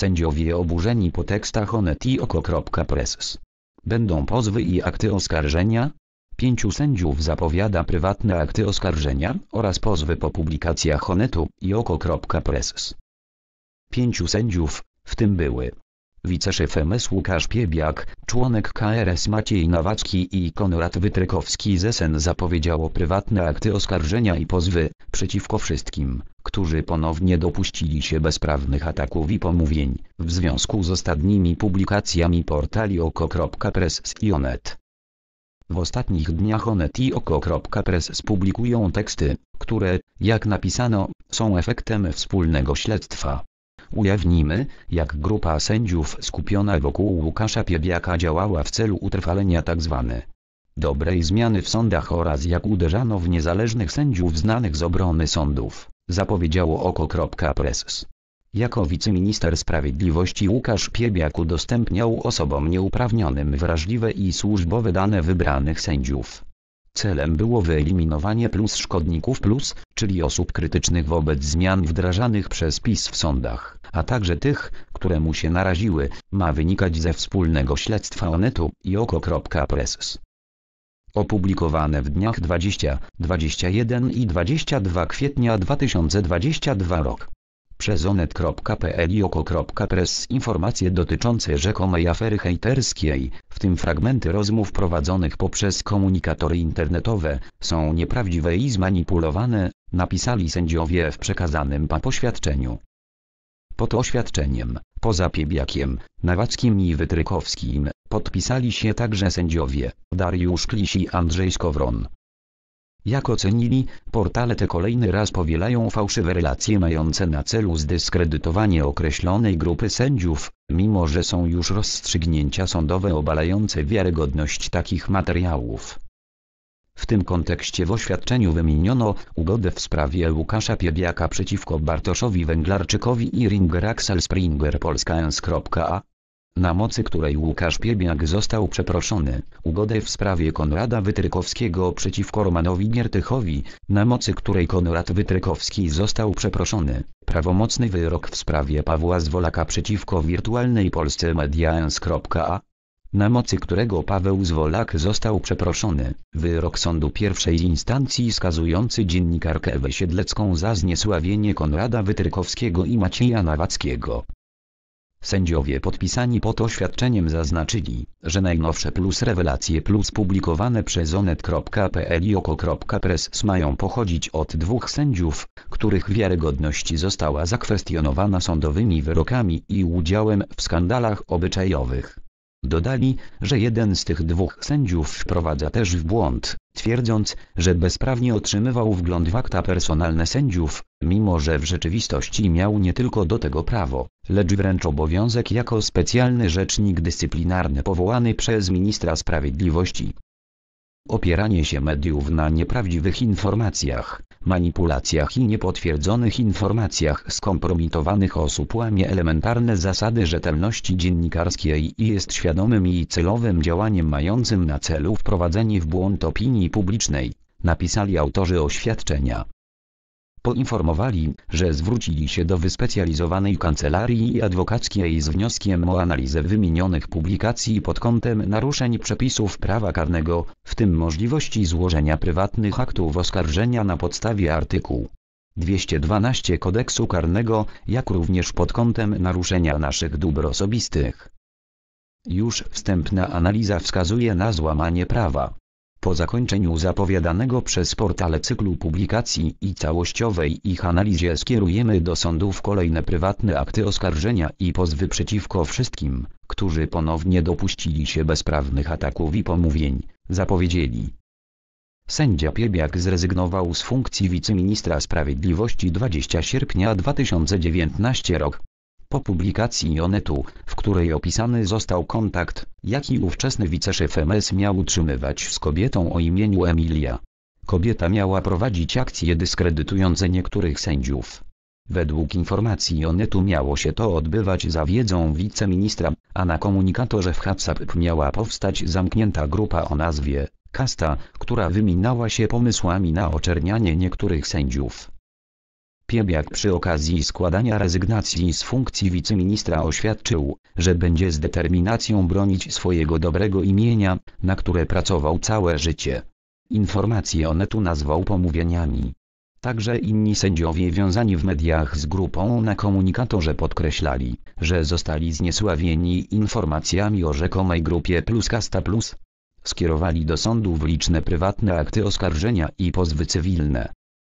Sędziowie oburzeni po tekstach onetio.press. Będą pozwy i akty oskarżenia? Pięciu sędziów zapowiada prywatne akty oskarżenia oraz pozwy po publikacjach onetu i oko.press. Pięciu sędziów, w tym były wiceszefem MS Łukasz Piebiak, członek KRS Maciej Nawacki i Konrad Wytrykowski z SN zapowiedziało prywatne akty oskarżenia i pozwy, przeciwko wszystkim, którzy ponownie dopuścili się bezprawnych ataków i pomówień, w związku z ostatnimi publikacjami portali oko.press i onet. W ostatnich dniach Onet i Oko.press publikują teksty, które, jak napisano, są efektem wspólnego śledztwa. Ujawnimy, jak grupa sędziów skupiona wokół Łukasza Piebiaka działała w celu utrwalenia tzw. Tak dobrej zmiany w sądach oraz jak uderzano w niezależnych sędziów znanych z obrony sądów, zapowiedziało oko.press. Jako wiceminister sprawiedliwości Łukasz Piebiak udostępniał osobom nieuprawnionym wrażliwe i służbowe dane wybranych sędziów. Celem było wyeliminowanie plus szkodników plus, czyli osób krytycznych wobec zmian wdrażanych przez PiS w sądach a także tych, które mu się naraziły, ma wynikać ze wspólnego śledztwa Onetu i oko.press. Opublikowane w dniach 20, 21 i 22 kwietnia 2022 rok. Przez onet.pl i oko.press informacje dotyczące rzekomej afery hejterskiej, w tym fragmenty rozmów prowadzonych poprzez komunikatory internetowe, są nieprawdziwe i zmanipulowane, napisali sędziowie w przekazanym PA poświadczeniu. Pod oświadczeniem, poza Piebiakiem, Nawackim i Wytrykowskim, podpisali się także sędziowie Dariusz Kliś i Andrzej Skowron. Jak ocenili, portale te kolejny raz powielają fałszywe relacje mające na celu zdyskredytowanie określonej grupy sędziów, mimo że są już rozstrzygnięcia sądowe obalające wiarygodność takich materiałów. W tym kontekście w oświadczeniu wymieniono ugodę w sprawie Łukasza Piebiaka przeciwko Bartoszowi Węglarczykowi i Ringer Axel Springer Polska a na mocy której Łukasz Piebiak został przeproszony, ugodę w sprawie Konrada Wytrykowskiego przeciwko Romanowi Giertychowi, na mocy której Konrad Wytrykowski został przeproszony, prawomocny wyrok w sprawie Pawła Zwolaka przeciwko wirtualnej Polsce Mediaens.a, na mocy którego Paweł Zwolak został przeproszony. Wyrok sądu pierwszej instancji skazujący dziennikarkę Wysiedlecką za zniesławienie Konrada Wytrykowskiego i Macieja Nawackiego. Sędziowie podpisani pod oświadczeniem zaznaczyli, że najnowsze plus rewelacje plus publikowane przez onet.pl i oko.press mają pochodzić od dwóch sędziów, których wiarygodność została zakwestionowana sądowymi wyrokami i udziałem w skandalach obyczajowych. Dodali, że jeden z tych dwóch sędziów wprowadza też w błąd, twierdząc, że bezprawnie otrzymywał wgląd w akta personalne sędziów, mimo że w rzeczywistości miał nie tylko do tego prawo, lecz wręcz obowiązek jako specjalny rzecznik dyscyplinarny powołany przez ministra sprawiedliwości. Opieranie się mediów na nieprawdziwych informacjach, manipulacjach i niepotwierdzonych informacjach skompromitowanych osób łamie elementarne zasady rzetelności dziennikarskiej i jest świadomym i celowym działaniem mającym na celu wprowadzenie w błąd opinii publicznej, napisali autorzy oświadczenia. Poinformowali, że zwrócili się do wyspecjalizowanej kancelarii adwokackiej z wnioskiem o analizę wymienionych publikacji pod kątem naruszeń przepisów prawa karnego, w tym możliwości złożenia prywatnych aktów oskarżenia na podstawie artykułu 212 kodeksu karnego, jak również pod kątem naruszenia naszych dóbr osobistych. Już wstępna analiza wskazuje na złamanie prawa. Po zakończeniu zapowiadanego przez portale cyklu publikacji i całościowej ich analizie skierujemy do sądów kolejne prywatne akty oskarżenia i pozwy przeciwko wszystkim, którzy ponownie dopuścili się bezprawnych ataków i pomówień, zapowiedzieli. Sędzia Piebiak zrezygnował z funkcji wiceministra sprawiedliwości 20 sierpnia 2019 rok. Po publikacji Onetu, w której opisany został kontakt, jaki ówczesny wiceszef MS miał utrzymywać z kobietą o imieniu Emilia. Kobieta miała prowadzić akcje dyskredytujące niektórych sędziów. Według informacji Onetu miało się to odbywać za wiedzą wiceministra, a na komunikatorze w WhatsApp miała powstać zamknięta grupa o nazwie Kasta, która wyminała się pomysłami na oczernianie niektórych sędziów. Piebiak przy okazji składania rezygnacji z funkcji wiceministra oświadczył, że będzie z determinacją bronić swojego dobrego imienia, na które pracował całe życie. Informacje one tu nazwał pomówieniami. Także inni sędziowie wiązani w mediach z grupą na komunikatorze podkreślali, że zostali zniesławieni informacjami o rzekomej grupie +kasta+ Plus. Skierowali do sądów liczne prywatne akty oskarżenia i pozwy cywilne.